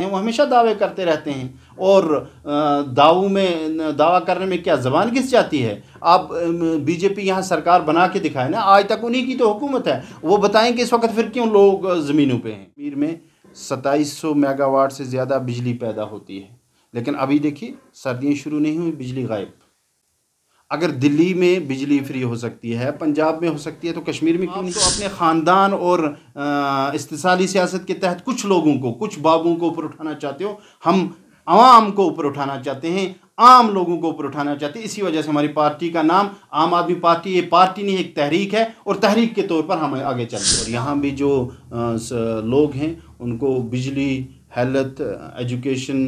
हैं वो हमेशा दावे करते रहते हैं और दावों में दावा करने में क्या जबान घिस जाती है आप बीजेपी यहाँ सरकार बना के दिखाए ना आज तक उन्हीं की तो हुकूमत है वो बताएं कि इस वक्त फिर क्यों लोग ज़मीनों पे हैं कश्मीर में 2700 मेगावाट से ज़्यादा बिजली पैदा होती है लेकिन अभी देखिए सर्दियाँ शुरू नहीं हुई बिजली गायब अगर दिल्ली में बिजली फ्री हो सकती है पंजाब में हो सकती है तो कश्मीर में क्यों नहीं तो अपने ख़ानदान और इस्तेसाली सियासत के तहत कुछ लोगों को कुछ बाबुओं को ऊपर उठाना चाहते हो हम आवाम को ऊपर उठाना चाहते हैं आम लोगों को ऊपर उठाना चाहते हैं इसी वजह से हमारी पार्टी का नाम आम आदमी पार्टी ये पार्टी नहीं एक तहरीक है और तहरीक के तौर पर हम आगे चलते हैं और यहाँ भी जो लोग हैं उनको बिजली हेल्थ एजुकेशन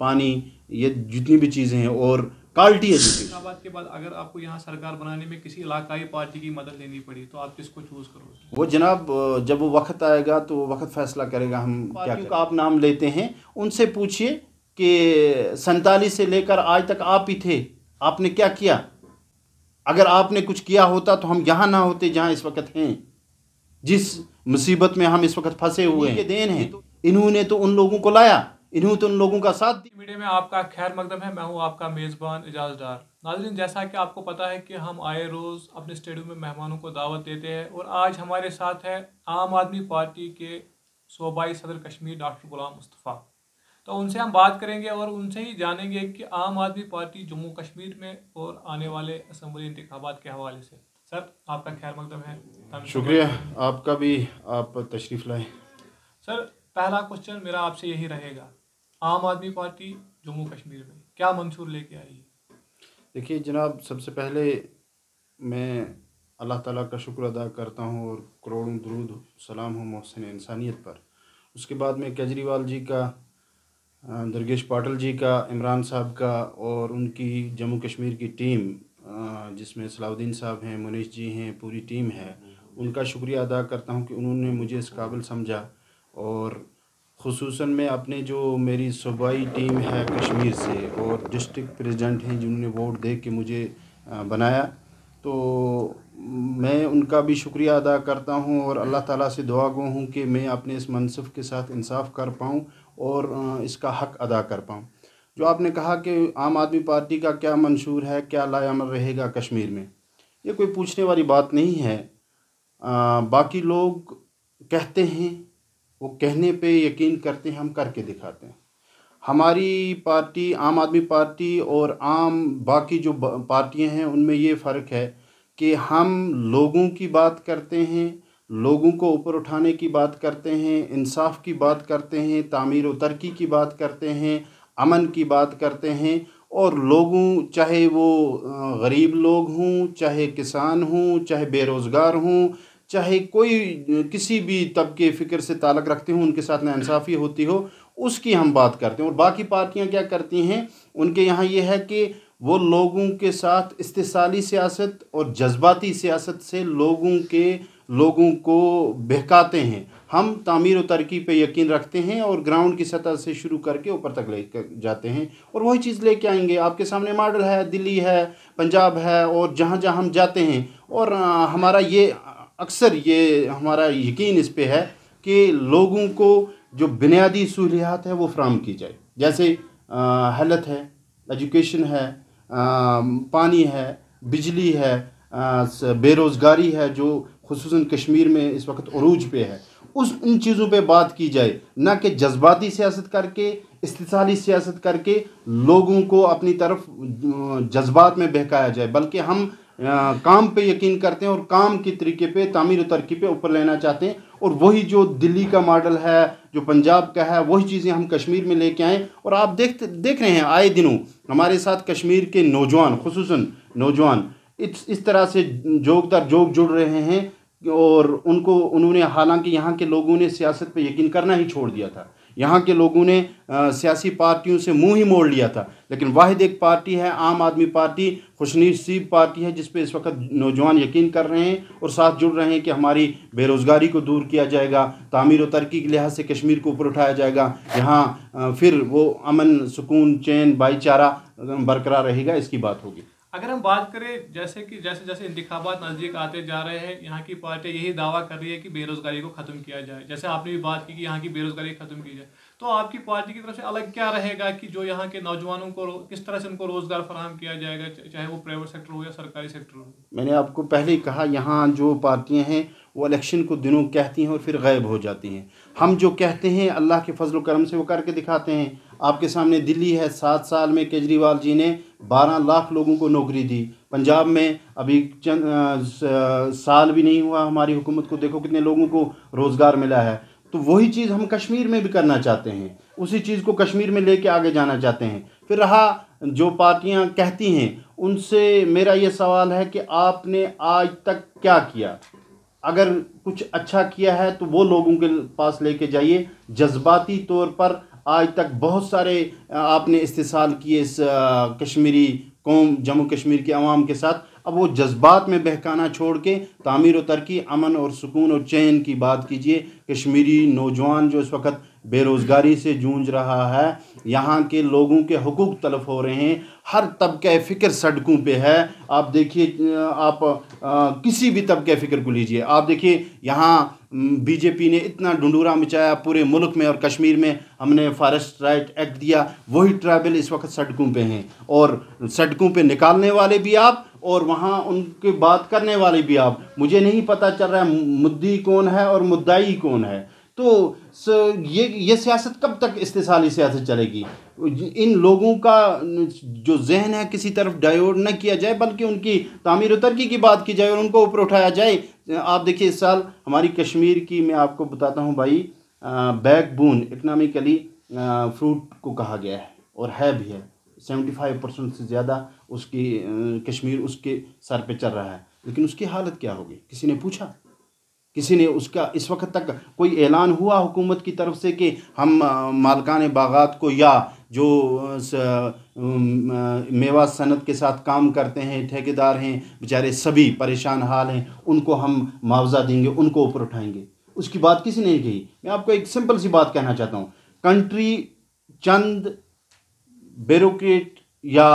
पानी ये जितनी भी चीज़ें हैं और क्वालिटी इस्लामाबाद के बाद अगर आपको यहाँ सरकार बनाने में किसी इलाकाई पार्टी की मदद लेनी पड़ी तो आप किसको चूज़ करोगे वो जनाब जब वो वक्त आएगा तो वो वक्त फैसला करेगा हम क्या करें? आप नाम लेते हैं उनसे पूछिए कि सैतालीस से लेकर आज तक आप ही थे आपने क्या किया अगर आपने कुछ किया होता तो हम यहाँ ना होते जहाँ इस वक्त हैं जिस मुसीबत में हम इस वक्त फंसे हुए हैं देन हैं इन्होंने तो उन लोगों को लाया इन्होंने तो उन लोगों का साथ दिया मीडिया में आपका खैर मकदम है मैं हूँ आपका मेज़बान डार नाजरीन जैसा कि आपको पता है कि हम आए रोज़ अपने स्टेडियम में मेहमानों को दावत देते हैं और आज हमारे साथ है आम आदमी पार्टी के सूबाई सदर कश्मीर डॉक्टर गुलाम मुस्तफ़ा तो उनसे हम बात करेंगे और उनसे ही जानेंगे कि आम आदमी पार्टी जम्मू कश्मीर में और आने वाले असम्बली इंतबात के हवाले से सर आपका खैर मकदम है शुक्रिया आपका भी आप तशरीफ़ लाए सर पहला क्वेश्चन मेरा आपसे यही रहेगा आम आदमी पार्टी जम्मू कश्मीर में क्या मंशूर लेके आई है देखिए जनाब सबसे पहले मैं अल्लाह ताला का शुक्र अदा करता हूँ और करोड़ों दरूद सलाम हूँ मोहसिन इंसानियत पर उसके बाद में केजरीवाल जी का दुर्गेश पाटिल जी का इमरान साहब का और उनकी जम्मू कश्मीर की टीम जिसमें सलाउद्दीन साहब हैं मुनीश जी हैं पूरी टीम है उनका शुक्रिया अदा करता हूँ कि उन्होंने मुझे इस काबिल समझा और खसूस मैं अपने जो मेरी सूबाई टीम है कश्मीर से और डिस्ट्रिक्ट प्रेजेंट हैं जिन्होंने वोट दे के मुझे बनाया तो मैं उनका भी शुक्रिया अदा करता हूं और अल्लाह ताला से दुआ गो हूँ कि मैं अपने इस मनसब के साथ इंसाफ कर पाऊँ और इसका हक अदा कर पाऊँ जो आपने कहा कि आम आदमी पार्टी का क्या मंशूर है क्या लायामल रहेगा कश्मीर में ये कोई पूछने वाली बात नहीं है आ, बाकी लोग कहते हैं वो कहने पे यकीन करते हैं हम करके दिखाते हैं हमारी पार्टी आम आदमी पार्टी और आम बाकी जो पार्टियां हैं उनमें ये फ़र्क है कि हम लोगों की बात करते हैं लोगों को ऊपर उठाने की बात करते हैं इंसाफ की बात करते हैं तामीर व तरक्की की बात करते हैं अमन की बात करते हैं और लोगों चाहे वो गरीब लोग हों चाहे किसान हों चाहे बेरोज़गार हों चाहे कोई किसी भी तबके फ़िक्र से ताल्लक रखते हों उनके साथ नासाफ़ी होती हो उसकी हम बात करते हैं और बाकी पार्टियां क्या करती हैं उनके यहाँ ये है कि वो लोगों के साथ इस्तेसाली सियासत और जज्बाती सियासत से लोगों के लोगों को बहकाते हैं हम तामीर व तरक्की पे यकीन रखते हैं और ग्राउंड की सतह से शुरू करके ऊपर तक ले कर जाते हैं और वही चीज़ लेके आएंगे आपके सामने मॉडल है दिल्ली है पंजाब है और जहाँ जहाँ हम जाते हैं और हमारा ये अक्सर ये हमारा यकीन इस पर है कि लोगों को जो बुनियादी सहूलियात है वो फ्राहम की जाए जैसे हेल्थ है एजुकेशन है आ, पानी है बिजली है बेरोज़गारी है जो खसूस कश्मीर में इस वक्त अरूज पे है उस इन चीज़ों पे बात की जाए ना कि जज्बाती सियासत करके इस्ताली सियासत करके लोगों को अपनी तरफ जज्बात में बहकाया जाए बल्कि हम काम पे यकीन करते हैं और काम के तरीके पे तामीर तरक्की पे ऊपर लेना चाहते हैं और वही जो दिल्ली का मॉडल है जो पंजाब का है वही चीज़ें हम कश्मीर में लेके आएँ और आप देख देख रहे हैं आए दिनों हमारे साथ कश्मीर के नौजवान खसूस नौजवान इस इस तरह से जोग दर जोक जुड़ रहे हैं और उनको उन्होंने हालांकि यहाँ के लोगों ने सियासत पे यकीन करना ही छोड़ दिया था यहाँ के लोगों ने सियासी पार्टियों से मुंह ही मोड़ लिया था लेकिन वाहिद एक पार्टी है आम आदमी पार्टी खुशनसीब पार्टी है जिसपे इस वक्त नौजवान यकीन कर रहे हैं और साथ जुड़ रहे हैं कि हमारी बेरोज़गारी को दूर किया जाएगा तामीर और तरक्की के लिहाज से कश्मीर को ऊपर उठाया जाएगा यहाँ फिर वो अमन सुकून चैन भाईचारा बरकरार रहेगा इसकी बात होगी अगर हम बात करें जैसे कि जैसे जैसे इंतबात नज़दीक आते जा रहे हैं यहाँ की पार्टियाँ यही दावा कर रही है कि बेरोज़गारी को ख़त्म किया जाए जैसे आपने भी बात की कि यहाँ की बेरोज़गारी ख़त्म की जाए तो आपकी पार्टी की तरफ से अलग क्या रहेगा कि जो यहाँ के नौजवानों को किस तरह से उनको रोज़गार फराम किया जाएगा चाहे वो प्राइवेट सेक्टर हो या सरकारी सेक्टर हो मैंने आपको पहले ही कहा यहाँ जो पार्टियाँ हैं वो इलेक्शन को दिनों कहती हैं और फिर गायब हो जाती हैं हम जो कहते हैं अल्लाह के फजल करम से वो करके दिखाते हैं आपके सामने दिल्ली है सात साल में केजरीवाल जी ने बारह लाख लोगों को नौकरी दी पंजाब में अभी चंद साल भी नहीं हुआ हमारी हुकूमत को देखो कितने लोगों को रोज़गार मिला है तो वही चीज़ हम कश्मीर में भी करना चाहते हैं उसी चीज़ को कश्मीर में लेके आगे जाना चाहते हैं फिर रहा जो पार्टियां कहती हैं उनसे मेरा ये सवाल है कि आपने आज तक क्या किया अगर कुछ अच्छा किया है तो वो लोगों के पास लेके जाइए जज्बाती तौर पर आज तक बहुत सारे आपने इस्तेसाल किए इस कश्मीरी कौम जम्मू कश्मीर के आवाम के साथ अब वो जज्बात में बहकाना छोड़ के तामीर व तरक्की अमन और सुकून और चैन की बात कीजिए कश्मीरी नौजवान जो इस वक्त बेरोज़गारी से जूझ रहा है यहाँ के लोगों के हकूक़ तलफ हो रहे हैं हर तबके फ़िक्र सड़कों पे है आप देखिए आप आ, किसी भी तबके फ़िक्र को लीजिए आप देखिए यहाँ बीजेपी ने इतना डंडूरा मचाया पूरे मुल्क में और कश्मीर में हमने फॉरेस्ट राइट एक्ट दिया वही ट्राइबल इस वक्त सड़कों पे हैं और सड़कों पे निकालने वाले भी आप और वहाँ उनके बात करने वाले भी आप मुझे नहीं पता चल रहा है मुद्दी कौन है और मुद्दाई कौन है तो ये ये सियासत कब तक इस्तेसाली सियासत चलेगी इन लोगों का जो जहन है किसी तरफ डायवर्ट न किया जाए बल्कि उनकी तामीर तरक्की की बात की जाए और उनको ऊपर उठाया जाए आप देखिए इस साल हमारी कश्मीर की मैं आपको बताता हूँ भाई बैकबोन इकनॉमिकली फ्रूट को कहा गया है और है भी है सेवेंटी फाइव परसेंट से ज़्यादा उसकी कश्मीर उसके सर पे चल रहा है लेकिन उसकी हालत क्या होगी किसी ने पूछा किसी ने उसका इस वक्त तक कोई ऐलान हुआ हुकूमत की तरफ से कि हम मालकान बागात को या जो मेवा सनत के साथ काम करते हैं ठेकेदार हैं बेचारे सभी परेशान हाल हैं उनको हम मुआवजा देंगे उनको ऊपर उठाएंगे उसकी बात किसी ने कही मैं आपको एक सिंपल सी बात कहना चाहता हूँ कंट्री चंद बेरोट या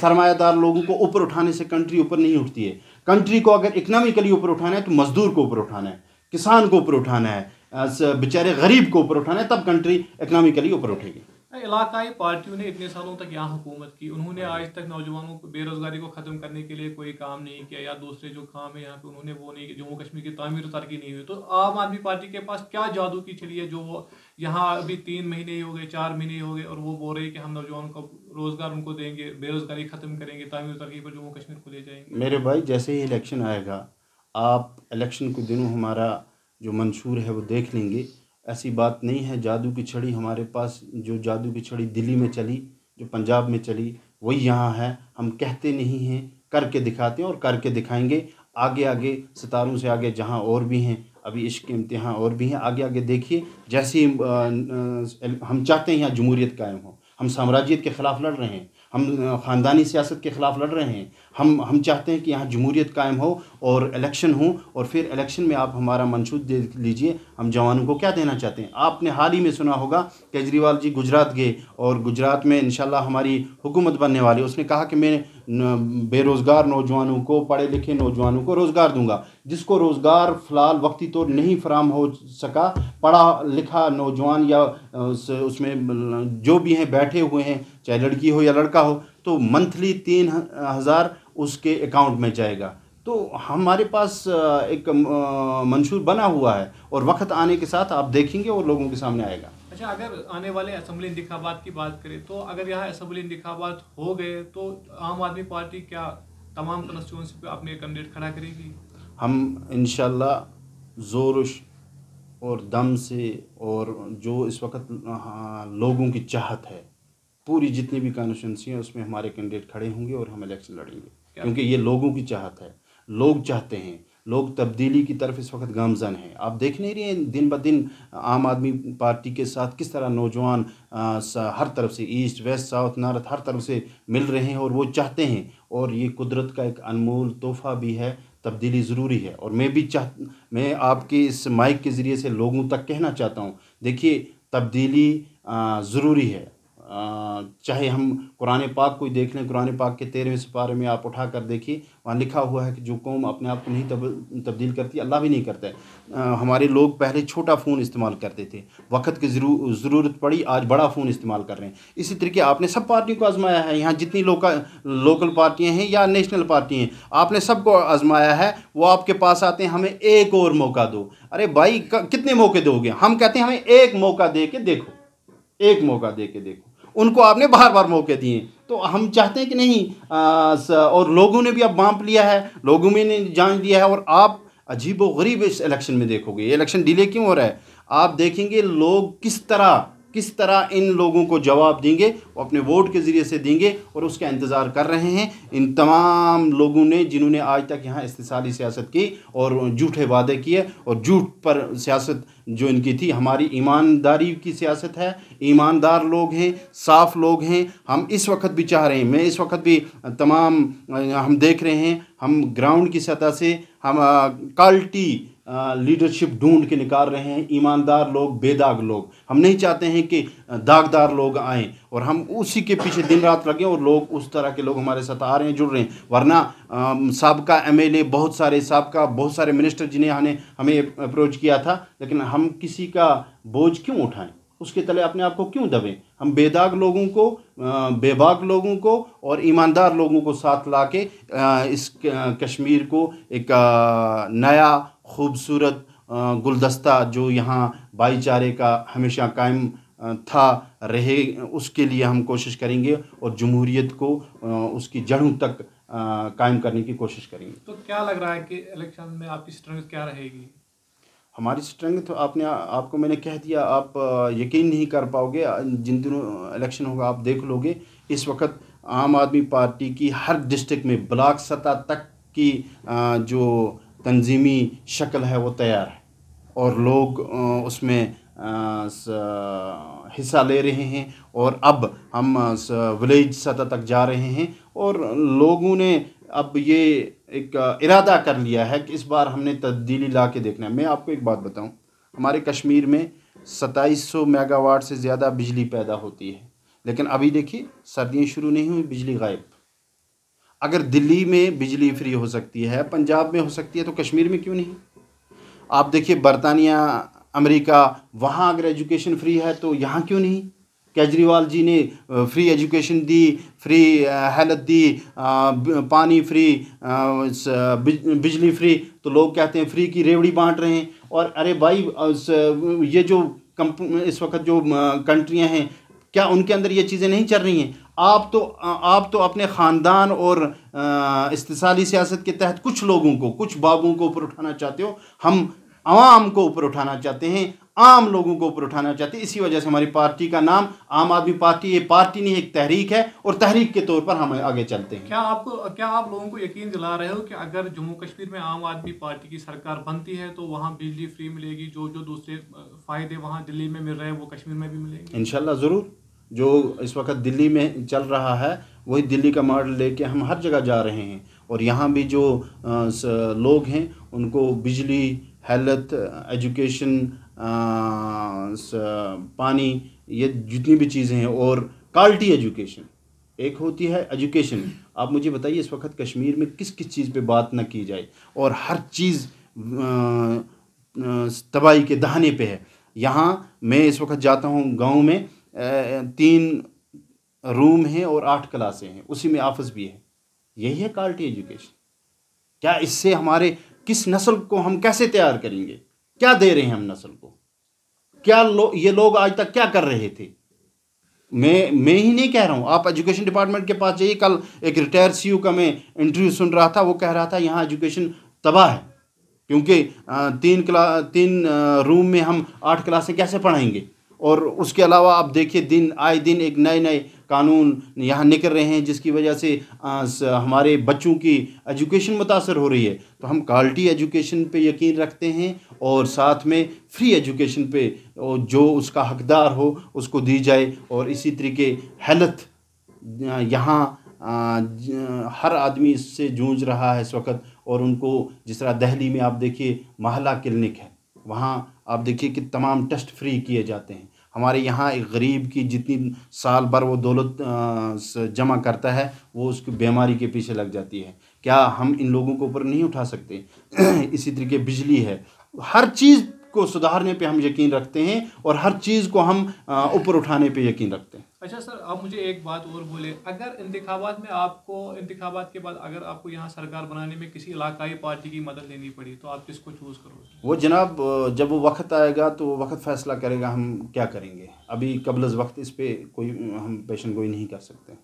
सरमायादार लोगों को ऊपर उठाने से कंट्री ऊपर नहीं उठती है कंट्री को अगर इकनॉमिकली ऊपर उठाना है तो मज़दूर को ऊपर उठाना है किसान को ऊपर उठाना है बेचारे गरीब को ऊपर उठाना है तब कंट्री इकनॉमिकली ऊपर उठेगी इलाकाई पार्टियों ने इतने सालों तक यहाँ हुकूमत की उन्होंने हाँ। आज तक नौजवानों को बेरोज़गारी को ख़त्म करने के लिए कोई काम नहीं किया या दूसरे जो काम है यहाँ पे उन्होंने वो नहीं जम्मू कश्मीर की तमीर तरक्की नहीं हुई तो आम आदमी पार्टी के पास क्या जादू की चली है जो वो यहाँ अभी तीन महीने ही हो गए चार महीने ही हो गए और वो बोल रहे हैं कि हम नौजवान को रोज़गार उनको देंगे बेरोज़गारी ख़त्म करेंगे तामीर तरक्की पर जम्मू कश्मीर को ले जाएंगे मेरे भाई जैसे ही इलेक्शन आएगा आप इलेक्शन के दिनों हमारा जो मंशूर है वो देख लेंगे ऐसी बात नहीं है जादू की छड़ी हमारे पास जो जादू की छड़ी दिल्ली में चली जो पंजाब में चली वही यहाँ है हम कहते नहीं हैं करके दिखाते हैं और करके दिखाएंगे आगे आगे सितारों से आगे जहाँ और भी हैं अभी इश्क के इम्तहान और भी हैं आगे आगे देखिए जैसे हम चाहते हैं यहाँ जमूरीत कायम हो हम साम्राज्यत के ख़िलाफ़ लड़ रहे हैं हम ख़ानदानी सियासत के ख़िलाफ़ लड़ रहे हैं हम हम चाहते हैं कि यहाँ जमहूरियत कायम हो और इलेक्शन हो और फिर इलेक्शन में आप हमारा मनसूद दे लीजिए हम जवानों को क्या देना चाहते हैं आपने हाल ही में सुना होगा केजरीवाल जी गुजरात गए और गुजरात में इन हमारी हुकूमत बनने वाली उसने कहा कि मैं बेरोज़गार नौजवानों को पढ़े लिखे नौजवानों को रोज़गार दूंगा जिसको रोज़गार फ़िलहाल वक्ती तौर नहीं फराम हो सका पढ़ा लिखा नौजवान या उसमें जो भी हैं बैठे हुए हैं चाहे लड़की हो या लड़का हो तो मंथली तीन हज़ार उसके अकाउंट में जाएगा तो हमारे पास एक मंशूर बना हुआ है और वक्त आने के साथ आप देखेंगे और लोगों के सामने आएगा अच्छा अगर आने वाले असम्बली इंतबात की बात करें तो अगर यहाँ असम्बली इंतबात हो गए तो आम आदमी पार्टी क्या तमाम कंस्टिट्यूंसी पर अपने कैंडिडेट खड़ा करेगी हम इन जोर और दम से और जो इस वक्त हाँ, लोगों की चाहत है पूरी जितनी भी कॉन्स्टिट्यूंसी है उसमें हमारे कैंडिडेट खड़े होंगे और हम इलेक्शन लड़ेंगे क्योंकि ये लोगों की चाहत है लोग चाहते हैं लोग तब्दीली की तरफ इस वक्त गामजन हैं आप देख नहीं रहे हैं दिन ब दिन आम आदमी पार्टी के साथ किस तरह नौजवान हर तरफ से ईस्ट वेस्ट साउथ नॉर्थ हर तरफ से मिल रहे हैं और वो चाहते हैं और ये कुदरत का एक अनमोल तोहफा भी है तब्दीली ज़रूरी है और मैं भी चाह मैं आपके इस माइक के ज़रिए से लोगों तक कहना चाहता हूँ देखिए तब्दीली ज़रूरी है चाहे हम कुरान पाक को देख लें कुरान पाक के तेरहवें सपारे में आप उठा कर देखिए वहाँ लिखा हुआ है कि जो कौम अपने आप को नहीं तब तब्दील करती अल्लाह भी नहीं करता है आ, हमारे लोग पहले छोटा फ़ोन इस्तेमाल करते थे वक्त की ज़रूरत पड़ी आज बड़ा फ़ोन इस्तेमाल कर रहे हैं इसी तरीके आपने सब पार्टियों को आजमाया है यहाँ जितनी लोका लोकल पार्टियाँ हैं या नेशनल पार्टी हैं आपने सबको आजमाया है वो आपके पास आते हैं हमें एक और मौका दो अरे भाई कितने मौके दोगे हम कहते हैं हमें एक मौका दे के देखो एक मौका दे के देखो उनको आपने बार बार मौके दिए तो हम चाहते हैं कि नहीं आ, और लोगों ने भी अब बांप लिया है लोगों ने जान लिया है और आप अजीब व गरीब इस इलेक्शन में देखोगे ये इलेक्शन डिले क्यों हो रहा है आप देखेंगे लोग किस तरह किस तरह इन लोगों को जवाब देंगे वो अपने वोट के ज़रिए से देंगे और उसका इंतज़ार कर रहे हैं इन तमाम लोगों ने जिन्होंने आज तक यहाँ इस्तेसाली सियासत की और झूठे वादे किए और झूठ पर सियासत जो इनकी थी हमारी ईमानदारी की सियासत है ईमानदार लोग हैं साफ़ लोग हैं हम इस वक्त भी चाह रहे हैं मैं इस वक्त भी तमाम हम देख रहे हैं हम ग्राउंड की सतह से हम कल्टी लीडरशिप ढूंढ के निकाल रहे हैं ईमानदार लोग बेदाग लोग हम नहीं चाहते हैं कि दागदार लोग आएँ और हम उसी के पीछे दिन रात लगें और लोग उस तरह के लोग हमारे साथ आ रहे हैं जुड़ रहे हैं वरना सबका एम एल बहुत सारे सबका बहुत सारे मिनिस्टर जिन्हें हमने हमें अप्रोच किया था लेकिन हम किसी का बोझ क्यों उठाएँ उसके तले अपने आप को क्यों दबें हम बेदाग लोगों को बेबाक लोगों को और ईमानदार लोगों को साथ ला के इस कश्मीर को एक नया खूबसूरत गुलदस्ता जो यहाँ भाईचारे का हमेशा कायम था रहे उसके लिए हम कोशिश करेंगे और जमहूरीत को उसकी जड़ों तक कायम करने की कोशिश करेंगे तो क्या लग रहा है कि इलेक्शन में आपकी स्ट्रेंथ क्या रहेगी हमारी स्ट्रेंथ तो आपने आपको मैंने कह दिया आप यकीन नहीं कर पाओगे जिन दिनों इलेक्शन होगा आप देख लोगे इस वक्त आम आदमी पार्टी की हर डिस्ट्रिक्ट में ब्लॉक सतह तक की जो तंजीमी शक्ल है वो तैयार है और लोग उसमें हिस्सा ले रहे हैं और अब हम विलेज सतह तक जा रहे हैं और लोगों ने अब ये एक इरादा कर लिया है कि इस बार हमने तब्दीली ला के देखना है मैं आपको एक बात बताऊं हमारे कश्मीर में 2700 मेगावाट से ज़्यादा बिजली पैदा होती है लेकिन अभी देखिए सर्दियाँ शुरू नहीं हुई बिजली गायब अगर दिल्ली में बिजली फ्री हो सकती है पंजाब में हो सकती है तो कश्मीर में क्यों नहीं आप देखिए बरतानिया अमेरिका वहाँ अगर एजुकेशन फ्री है तो यहाँ क्यों नहीं केजरीवाल जी ने फ्री एजुकेशन दी फ्री हेल्थ दी पानी फ्री बिजली फ्री तो लोग कहते हैं फ्री की रेवड़ी बांट रहे हैं और अरे भाई ये जो कंप इस वक्त जो कंट्रियां हैं क्या उनके अंदर ये चीज़ें नहीं चल रही हैं आप तो आप तो अपने ख़ानदान और इस्ताली सियासत के तहत कुछ लोगों को कुछ बाबों को ऊपर उठाना चाहते हो हम आवाम को ऊपर उठाना चाहते हैं आम लोगों को ऊपर उठाना चाहते हैं इसी वजह से हमारी पार्टी का नाम आम आदमी पार्टी ये पार्टी नहीं एक तहरीक है और तहरीक के तौर पर हम आगे चलते हैं क्या आपको क्या आप लोगों को यकीन दिला रहे हो कि अगर जम्मू कश्मीर में आम आदमी पार्टी की सरकार बनती है तो वहाँ बिजली फ्री मिलेगी जो जो दूसरे फायदे वहाँ दिल्ली में मिल रहे हैं वो कश्मीर में भी मिलेंगे इनशाला ज़रूर जो इस वक्त दिल्ली में चल रहा है वही दिल्ली का मॉडल लेके हम हर जगह जा रहे हैं और यहाँ भी जो लोग हैं उनको बिजली हेल्थ एजुकेशन पानी ये जितनी भी चीज़ें हैं और क्वालिटी एजुकेशन एक होती है एजुकेशन आप मुझे बताइए इस वक्त कश्मीर में किस किस चीज़ पे बात ना की जाए और हर चीज़ तबाही के दहाने पे है यहाँ मैं इस वक्त जाता हूँ गांव में तीन रूम हैं और आठ क्लासें हैं उसी में ऑफिस भी है यही है क्वालिटी एजुकेशन क्या इससे हमारे किस नस्ल को हम कैसे तैयार करेंगे क्या दे रहे हैं हम नस्ल को क्या लो, ये लोग आज तक क्या कर रहे थे मैं मैं ही नहीं कह रहा हूँ आप एजुकेशन डिपार्टमेंट के पास जाइए कल एक रिटायर सी का मैं इंटरव्यू सुन रहा था वो कह रहा था यहाँ एजुकेशन तबाह है क्योंकि तीन क्ला तीन रूम में हम आठ क्लासें कैसे पढ़ाएंगे और उसके अलावा आप देखिए दिन आए दिन एक नए नए कानून यहाँ निकल रहे हैं जिसकी वजह से हमारे बच्चों की एजुकेशन मुतासर हो रही है तो हम क्वालिटी एजुकेशन पे यकीन रखते हैं और साथ में फ्री एजुकेशन पे जो उसका हकदार हो उसको दी जाए और इसी तरीके हेल्थ यहाँ हर आदमी इससे जूझ रहा है इस वक्त और उनको जिस तरह दहली में आप देखिए महला क्लिनिक है वहाँ आप देखिए कि तमाम टेस्ट फ्री किए जाते हैं हमारे यहाँ एक गरीब की जितनी साल भर वो दौलत जमा करता है वो उसकी बीमारी के पीछे लग जाती है क्या हम इन लोगों के ऊपर नहीं उठा सकते इसी तरीके बिजली है हर चीज़ को सुधारने पे हम यकीन रखते हैं और हर चीज़ को हम ऊपर उठाने पे यकीन रखते हैं अच्छा सर आप मुझे एक बात और बोले अगर इंतबात में आपको इंतबात के बाद अगर आपको यहाँ सरकार बनाने में किसी इलाकाई पार्टी की मदद लेनी पड़ी तो आप किसको चूज़ करोगे वो जनाब जब वो वक्त आएगा तो वो वक्त फ़ैसला करेगा हम क्या करेंगे अभी कबल वक्त इस पर कोई हम पेशन गोई नहीं कर सकते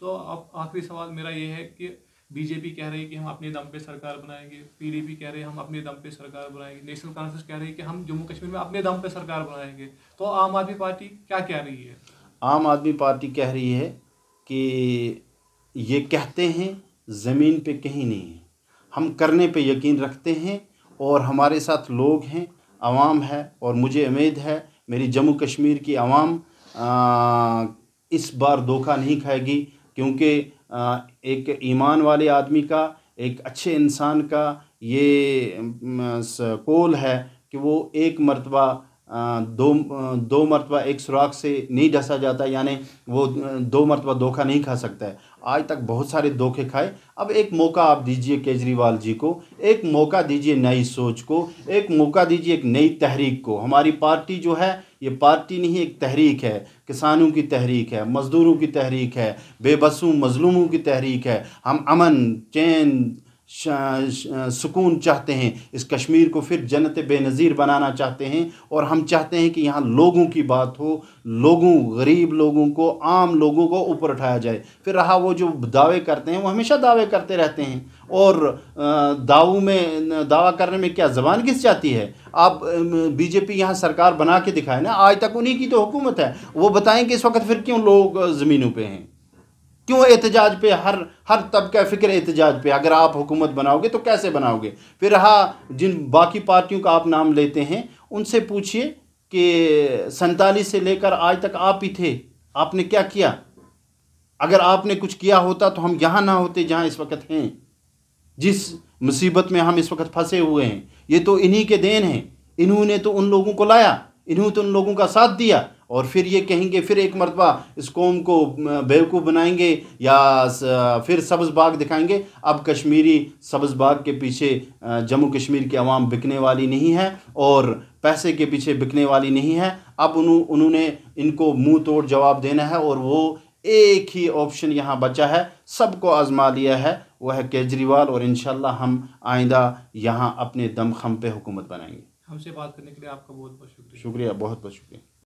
तो अब आखिरी सवाल मेरा ये है कि बीजेपी कह रही है कि हम अपने दम पे सरकार बनाएंगे पीडीपी कह रही है हम अपने दम पे सरकार बनाएंगे नेशनल कॉन्फ्रेंस कह रही है कि हम जम्मू कश्मीर में अपने दम पे सरकार बनाएंगे तो आम आदमी पार्टी क्या कह रही है आम आदमी पार्टी कह रही है कि ये कहते हैं ज़मीन पे कहीं नहीं है हम करने पे यकीन रखते हैं और हमारे साथ लोग हैं आवाम है और मुझे उम्मीद है मेरी जम्मू कश्मीर की आवाम इस बार धोखा नहीं खाएगी क्योंकि एक ईमान वाले आदमी का एक अच्छे इंसान का ये कोल है कि वो एक मरतबा दो दो मरतबा एक सुराख से नहीं डसा जाता यानी वो दो मरतबा धोखा नहीं खा सकता है आज तक बहुत सारे धोखे खाए अब एक मौका आप दीजिए केजरीवाल जी को एक मौका दीजिए नई सोच को एक मौका दीजिए एक नई तहरीक को हमारी पार्टी जो है ये पार्टी नहीं एक तहरीक है किसानों की तहरीक है मज़दूरों की तहरीक है बेबसों मज़लूमों की तहरीक है हम अमन चैन सुकून चाहते हैं इस कश्मीर को फिर जनत बेनज़ीर बनाना चाहते हैं और हम चाहते हैं कि यहाँ लोगों की बात हो लोगों गरीब लोगों को आम लोगों को ऊपर उठाया जाए फिर रहा वो जो दावे करते हैं वो हमेशा दावे करते रहते हैं और दावों में दावा करने में क्या ज़बान घिस जाती है आप बीजेपी यहाँ सरकार बना के दिखाए ना आज तक उन्हीं की तो हुकूमत है वो बताएं कि इस वक्त फिर क्यों लोग ज़मीनों पर हैं क्यों एहतजाज पे हर हर तबका फ़िक्र एहतजाज पे अगर आप हुकूमत बनाओगे तो कैसे बनाओगे फिर रहा जिन बाकी पार्टियों का आप नाम लेते हैं उनसे पूछिए कि सैतालीस से लेकर आज तक आप ही थे आपने क्या किया अगर आपने कुछ किया होता तो हम यहाँ ना होते जहाँ इस वक्त हैं जिस मुसीबत में हम इस वक्त फंसे हुए हैं ये तो इन्हीं के देन हैं इन्होंने तो उन लोगों को लाया इन्होंने तो उन लोगों का साथ दिया और फिर ये कहेंगे फिर एक मरतबा इस कौम को बेवकूफ़ बनाएंगे या फिर सब्ज़ बाग दिखाएंगे अब कश्मीरी सब्ज़ बाग के पीछे जम्मू कश्मीर की आवाम बिकने वाली नहीं है और पैसे के पीछे बिकने वाली नहीं है अब उन्होंने इनको मुंह तोड़ जवाब देना है और वो एक ही ऑप्शन यहाँ बचा है सबको आजमा लिया है वह है केजरीवाल और इन हम आइंदा यहाँ अपने दमखम पे हुकूमत बनाएंगे हमसे बात करने के लिए आपका बहुत बहुत शुक्रिया शुक्रिया बहुत बहुत शुक्रिया